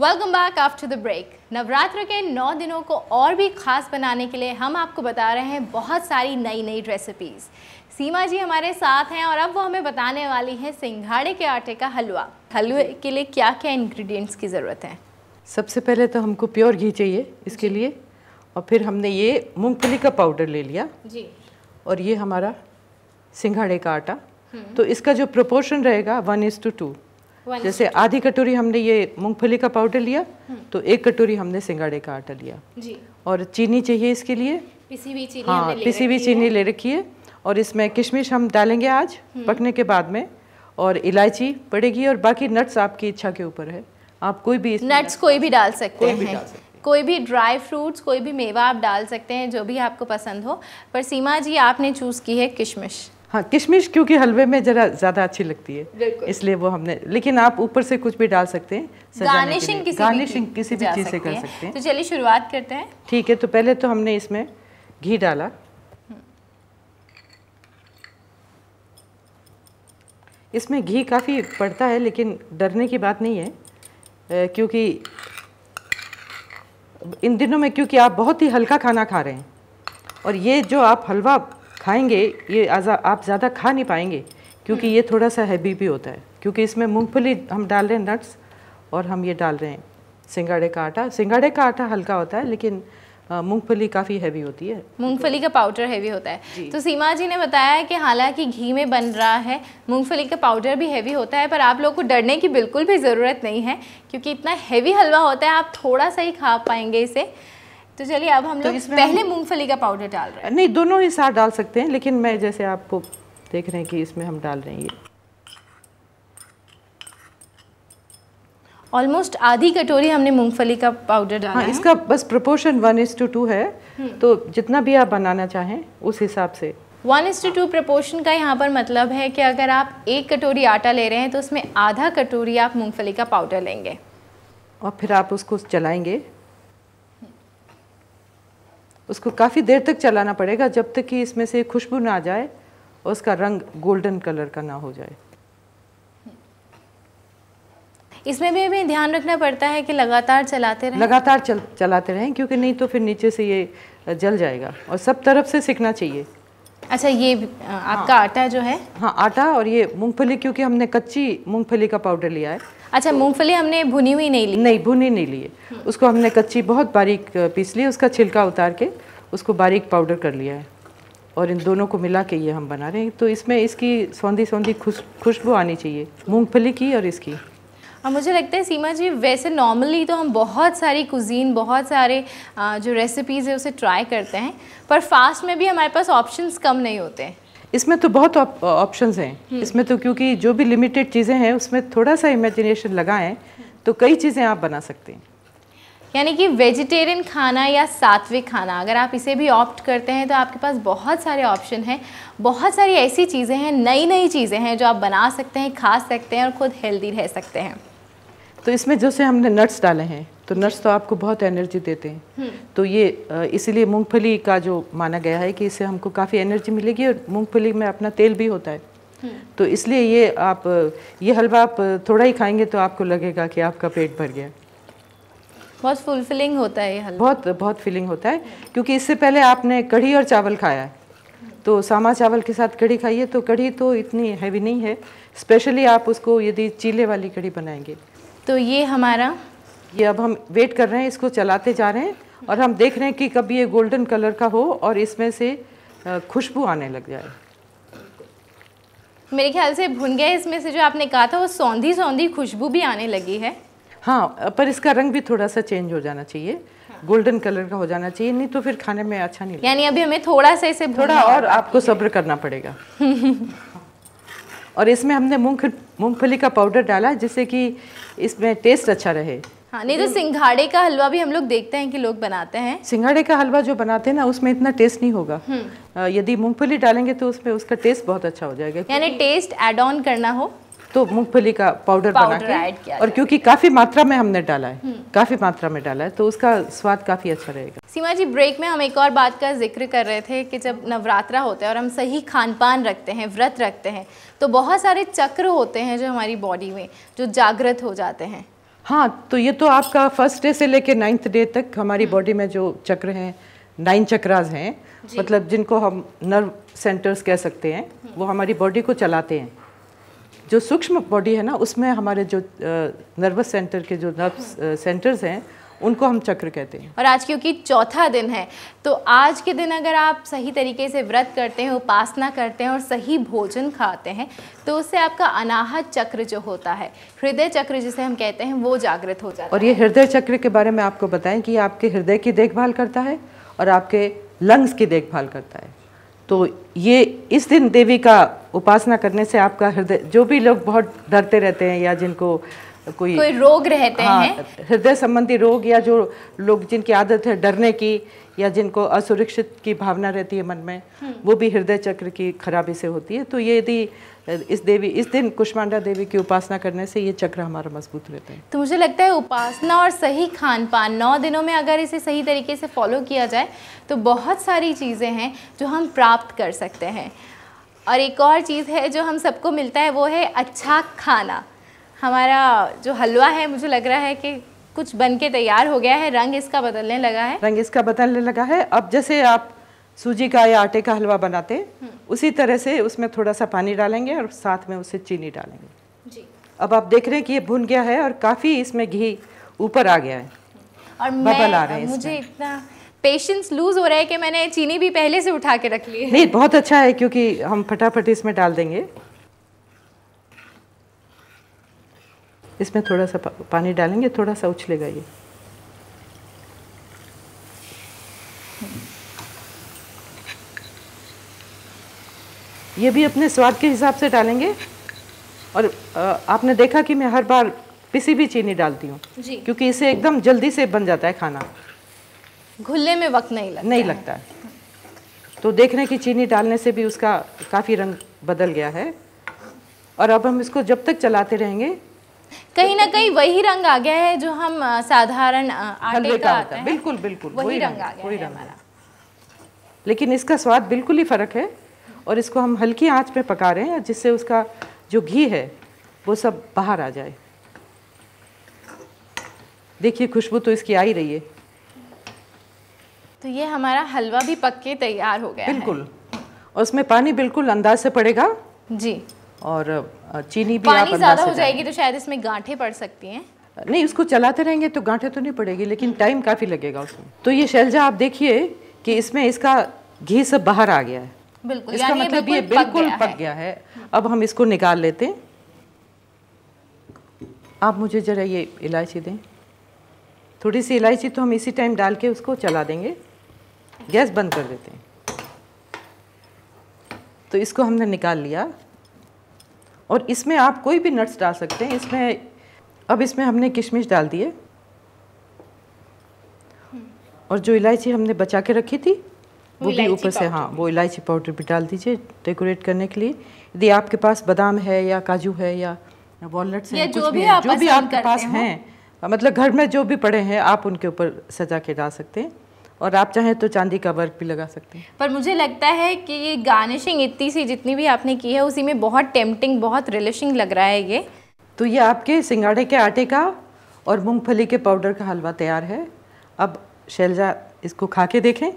Welcome back after the break Navratra के नौ दिनों को और भी खास बनाने के लिए हम आपको बता रहे हैं बहुत सारी नई नई रेसिपीज़ सीमा जी हमारे साथ हैं और अब वो हमें बताने वाली हैं सिंघाड़े के आटे का हलवा हलवे के लिए क्या क्या इंग्रेडिएंट्स की ज़रूरत है सबसे पहले तो हमको प्योर घी चाहिए इसके लिए और फिर हमने ये मूंगफली का पाउडर ले लिया जी और ये हमारा सिंघाड़े का आटा हम्म। तो इसका जो प्रोपोर्शन रहेगा वन इज़ टू टू जैसे आधी कटोरी हमने ये मूंगफली का पाउडर लिया हम्म. तो एक कटोरी हमने सिंगाड़े का आटा लिया जी और चीनी चाहिए इसके लिए पिसी भी चीनी हाँ पिसी भी चीनी ले रखी है और इसमें किशमिश हम डालेंगे आज हम्म। पकने के बाद में और इलायची पड़ेगी और बाकी नट्स आपकी इच्छा के ऊपर है आप कोई भी नट्स कोई भी डाल सकते हैं कोई भी ड्राई फ्रूट्स कोई भी मेवा आप डाल सकते हैं जो भी आपको पसंद हो पर सीमा जी आपने चूज़ की है किशमिश हाँ किशमिश क्योंकि हलवे में जरा ज्यादा अच्छी लगती है इसलिए वो हमने लेकिन आप ऊपर से कुछ भी डाल सकते हैं गार्निशिंग किसी गार्निशिंग किसी भी चीज़ से कर सकते हैं तो चलिए शुरुआत करते हैं ठीक है तो पहले तो हमने इसमें घी डाला इसमें घी काफ़ी पड़ता है लेकिन डरने की बात नहीं है क्योंकि इन दिनों में क्योंकि आप बहुत ही हल्का खाना खा रहे हैं और ये जो आप हलवा खाएंगे ये आप ज़्यादा खा नहीं पाएंगे क्योंकि ये थोड़ा सा हैवी भी होता है क्योंकि इसमें मूंगफली हम डाल रहे हैं नट्स और हम ये डाल रहे हैं सिंगाड़े का आटा सिंगाड़े का आटा हल्का होता है लेकिन मूंगफली काफ़ी हैवी होती है मूंगफली का पाउडर हैवी होता है तो सीमा जी ने बताया कि हालांकि घी में बन रहा है मूंगफली का पाउडर भी हैवी होता है पर आप लोगों को डरने की बिल्कुल भी ज़रूरत नहीं है क्योंकि इतना हैवी हलवा होता है आप थोड़ा सा ही खा पाएंगे इसे तो चलिए अब हम तो लोग पहले मूंगफली का पाउडर डाल रहे हैं नहीं दोनों ही साथ डाल सकते हैं लेकिन मैं जैसे आपको देख रहे हैं कि इसमें हम डाल रहे हैं ये ऑलमोस्ट आधी कटोरी हमने मूंगफली का पाउडर डाला हाँ, है। इसका बस proportion one is to two है हम्म। तो जितना भी आप बनाना चाहें उस हिसाब से one is to two proportion का यहाँ पर मतलब है कि अगर आप एक कटोरी आटा ले रहे हैं तो उसमें आधा कटोरी आप मूंगफली का पाउडर लेंगे और फिर आप उसको चलाएंगे उसको काफ़ी देर तक चलाना पड़ेगा जब तक कि इसमें से खुशबू ना जाए और उसका रंग गोल्डन कलर का ना हो जाए इसमें भी हमें ध्यान रखना पड़ता है कि लगातार चलाते रहें लगातार चल चलाते रहें क्योंकि नहीं तो फिर नीचे से ये जल जाएगा और सब तरफ से सीखना चाहिए अच्छा ये आपका हाँ, आटा जो है हाँ आटा और ये मूंगफली क्योंकि हमने कच्ची मूंगफली का पाउडर लिया है अच्छा तो- मूंगफली हमने भुनी हुई नहीं ली नहीं भुनी नहीं ली उसको हमने कच्ची बहुत बारीक पीस ली उसका छिलका उतार के उसको बारीक पाउडर कर लिया है और इन दोनों को मिला के ये हम बना रहे हैं तो इसमें इसकी सौंधी सौंधी खुश खुशबू आनी चाहिए मूंगफली की और इसकी हाँ मुझे लगता है सीमा जी वैसे नॉर्मली तो हम बहुत सारी कुजीन बहुत सारे जो रेसिपीज़ है उसे ट्राई करते हैं पर फास्ट में भी हमारे पास ऑप्शंस कम नहीं होते हैं इसमें तो बहुत ऑप्शन हैं हम्म। इसमें तो क्योंकि जो भी लिमिटेड चीज़ें हैं उसमें थोड़ा सा इमेजिनेशन लगाएं तो कई चीज़ें आप बना सकते हैं यानी कि वेजिटेरियन खाना या सात्विक खाना अगर आप इसे भी ऑप्ट करते हैं तो आपके पास बहुत सारे ऑप्शन हैं बहुत सारी ऐसी चीज़ें हैं नई नई चीज़ें हैं जो आप बना सकते हैं खा सकते हैं और ख़ुद हेल्दी रह सकते हैं तो इसमें जैसे हमने नट्स डाले हैं तो नर्स तो आपको बहुत एनर्जी देते हैं हम्म। तो ये इसीलिए मूंगफली का जो माना गया है कि इससे हमको काफ़ी एनर्जी मिलेगी और मूंगफली में अपना तेल भी होता है हम्म। तो इसलिए ये आप ये हलवा आप थोड़ा ही खाएंगे तो आपको लगेगा कि आपका पेट भर गया बहुत फुलफिलिंग होता है ये हलवा बहुत बहुत फीलिंग होता है क्योंकि इससे पहले आपने कढ़ी और चावल खाया है तो सामा चावल के साथ कढ़ी खाइए तो कढ़ी तो इतनी हैवी नहीं है स्पेशली आप उसको यदि चीले वाली कढ़ी बनाएंगे तो ये हमारा ये अब हम वेट कर रहे हैं इसको चलाते जा रहे हैं और हम देख रहे हैं कि कभी ये गोल्डन कलर का हो और इसमें से खुशबू आने लग जाए मेरे ख्याल से भुन गया इसमें से जो आपने कहा था वो सौंधी सौंधी खुशबू भी आने लगी है हाँ पर इसका रंग भी थोड़ा सा चेंज हो जाना चाहिए गोल्डन हाँ। कलर का हो जाना चाहिए नहीं तो फिर खाने में अच्छा नहीं यानी अभी हमें थोड़ा सा इसे थोड़ा और आपको सब्र करना पड़ेगा और इसमें हमने मूंग मूंगफली का पाउडर डाला जिससे कि इसमें टेस्ट अच्छा रहे हाँ नहीं तो सिंघाड़े का हलवा भी हम लोग देखते हैं कि लोग बनाते हैं सिंघाड़े का हलवा जो बनाते हैं ना उसमें इतना टेस्ट नहीं होगा हम्म। यदि मूंगफली डालेंगे तो उसमें उसका टेस्ट बहुत अच्छा हो जाएगा यानी टेस्ट एड ऑन करना हो तो मूंगफली का पाउडर, पाउडर बना के और क्योंकि काफ़ी मात्रा में हमने डाला है हम्म। काफ़ी मात्रा में डाला है तो उसका स्वाद काफ़ी अच्छा रहेगा सीमा जी ब्रेक में हम एक और बात का जिक्र कर रहे थे कि जब नवरात्रा होता है और हम सही खान पान रखते हैं व्रत रखते हैं तो बहुत सारे चक्र होते हैं जो हमारी बॉडी में जो जागृत हो जाते हैं हाँ तो ये तो आपका फर्स्ट डे से लेकर नाइन्थ डे तक हमारी बॉडी हम्म। में जो चक्र हैं नाइन चक्रास हैं मतलब जिनको हम नर्व सेंटर्स कह सकते हैं हम्म। वो हमारी बॉडी को चलाते हैं जो सूक्ष्म बॉडी है ना उसमें हमारे जो नर्वस सेंटर के जो नर्व सेंटर्स हैं उनको हम चक्र कहते हैं और आज क्योंकि चौथा दिन है तो आज के दिन अगर आप सही तरीके से व्रत करते हैं उपासना करते हैं और सही भोजन खाते हैं तो उससे आपका अनाहत चक्र जो होता है हृदय चक्र जिसे हम कहते हैं वो जागृत हो जाता है और ये हृदय चक्र के बारे में आपको बताएं कि आपके हृदय की देखभाल करता है और आपके लंग्स की देखभाल करता है तो ये इस दिन देवी का उपासना करने से आपका हृदय जो भी लोग बहुत डरते रहते हैं या जिनको कोई कोई रोग रहते हाँ, हैं हृदय संबंधी रोग या जो लोग जिनकी आदत है डरने की या जिनको असुरक्षित की भावना रहती है मन में हम्म। वो भी हृदय चक्र की खराबी से होती है तो ये यदि इस देवी इस दिन कुष्मांडा देवी की उपासना करने से ये चक्र हमारा मजबूत रहता है तो मुझे लगता है उपासना और सही खान पान नौ दिनों में अगर इसे सही तरीके से फॉलो किया जाए तो बहुत सारी चीज़ें हैं जो हम प्राप्त कर सकते हैं और एक और चीज़ है जो हम सबको मिलता है वो है अच्छा खाना हमारा जो हलवा है मुझे लग रहा है कि कुछ बन के तैयार हो गया है रंग इसका बदलने लगा है रंग इसका बदलने लगा है अब जैसे आप सूजी का या आटे का हलवा बनाते हम्म। उसी तरह से उसमें थोड़ा सा पानी डालेंगे और साथ में उसे चीनी डालेंगे जी अब आप देख रहे हैं कि ये भुन गया है और काफ़ी इसमें घी ऊपर आ गया है और बबल आ रहे हैं मुझे इतना पेशेंस लूज हो रहा है कि मैंने चीनी भी पहले से उठा के रख ली है नहीं बहुत अच्छा है क्योंकि हम फटाफट इसमें डाल देंगे इसमें थोड़ा सा पानी डालेंगे थोड़ा सा उछलेगा ये ये भी अपने स्वाद के हिसाब से डालेंगे और आपने देखा कि मैं हर बार पिसी भी चीनी डालती हूँ क्योंकि इसे एकदम जल्दी से बन जाता है खाना घुलने में वक्त नहीं लगता नहीं है। लगता है तो देखने की चीनी डालने से भी उसका काफ़ी रंग बदल गया है और अब हम इसको जब तक चलाते रहेंगे कहीं ना कहीं वही रंग आ गया है जो हम साधारण आटे का आता है बिल्कुल बिल्कुल वही रंग आ गया वही रंग हमारा लेकिन इसका स्वाद बिल्कुल ही फ़र्क है और इसको हम हल्की आंच पे पका रहे हैं जिससे उसका जो घी है वो सब बाहर आ जाए देखिए खुशबू तो इसकी आ ही रही है तो ये हमारा हलवा भी पक के तैयार हो गया बिल्कुल और उसमें पानी बिल्कुल अंदाज से पड़ेगा जी और चीनी भी पानी ज़्यादा हो जाएगी तो शायद इसमें गांठे पड़ सकती हैं नहीं उसको चलाते रहेंगे तो गांठे तो नहीं पड़ेगी लेकिन टाइम काफ़ी लगेगा उसमें तो ये शैलजा आप देखिए कि इसमें इसका घी सब बाहर आ गया है बिल्कुल इसका मतलब ये बिल्कुल पक गया है अब हम इसको निकाल लेते हैं आप मुझे ज़रा ये इलायची दें थोड़ी सी इलायची तो हम इसी टाइम डाल के उसको चला देंगे गैस बंद कर देते हैं तो इसको हमने निकाल लिया और इसमें आप कोई भी नट्स डाल सकते हैं इसमें अब इसमें हमने किशमिश डाल दिए और जो इलायची हमने बचा के रखी थी वो भी ऊपर से हाँ वो इलायची पाउडर भी डाल दीजिए डेकोरेट करने के लिए यदि आपके पास बादाम है या काजू है या वॉलट्स हैं जो भी, है, जो भी आपके पास हैं मतलब घर में जो भी पड़े हैं आप उनके ऊपर सजा के डाल सकते हैं और आप चाहें तो चांदी का वर्क भी लगा सकते हैं पर मुझे लगता है कि ये गार्निशिंग इतनी सी जितनी भी आपने की है उसी में बहुत टेम्पटिंग बहुत रिलिशिंग लग रहा है ये तो ये आपके सिंगाड़े के आटे का और मूंगफली के पाउडर का हलवा तैयार है अब शैलजा इसको खा के देखें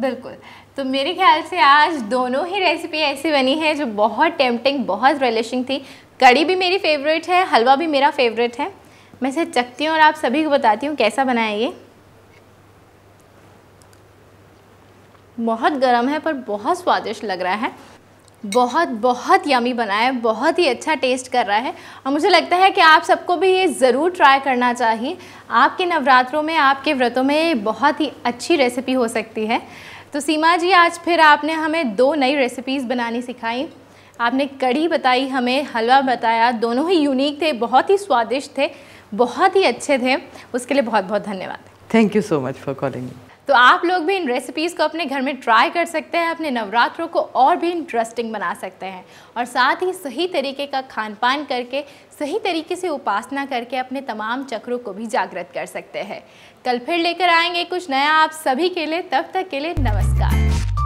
बिल्कुल तो मेरे ख्याल से आज दोनों ही रेसिपी ऐसी बनी है जो बहुत टेम्पटिंग बहुत रिलिशिंग थी कड़ी भी मेरी फेवरेट है हलवा भी मेरा फेवरेट है मैं इसे चखती हूँ और आप सभी को बताती हूँ कैसा बनाया ये बहुत गर्म है पर बहुत स्वादिष्ट लग रहा है बहुत बहुत यमी बना है बहुत ही अच्छा टेस्ट कर रहा है और मुझे लगता है कि आप सबको भी ये ज़रूर ट्राई करना चाहिए आपके नवरात्रों में आपके व्रतों में बहुत ही अच्छी रेसिपी हो सकती है तो सीमा जी आज फिर आपने हमें दो नई रेसिपीज़ बनानी सिखाई आपने कढ़ी बताई हमें हलवा बताया दोनों ही यूनिक थे बहुत ही स्वादिष्ट थे बहुत ही अच्छे थे उसके लिए बहुत बहुत धन्यवाद thank you so much for calling तो आप लोग भी इन रेसिपीज़ को अपने घर में ट्राई कर सकते हैं अपने नवरात्रों को और भी इंटरेस्टिंग बना सकते हैं और साथ ही सही तरीके का खान पान करके सही तरीके से उपासना करके अपने तमाम चक्रों को भी जागृत कर सकते हैं कल फिर लेकर आएंगे कुछ नया आप सभी के लिए तब तक के लिए नमस्कार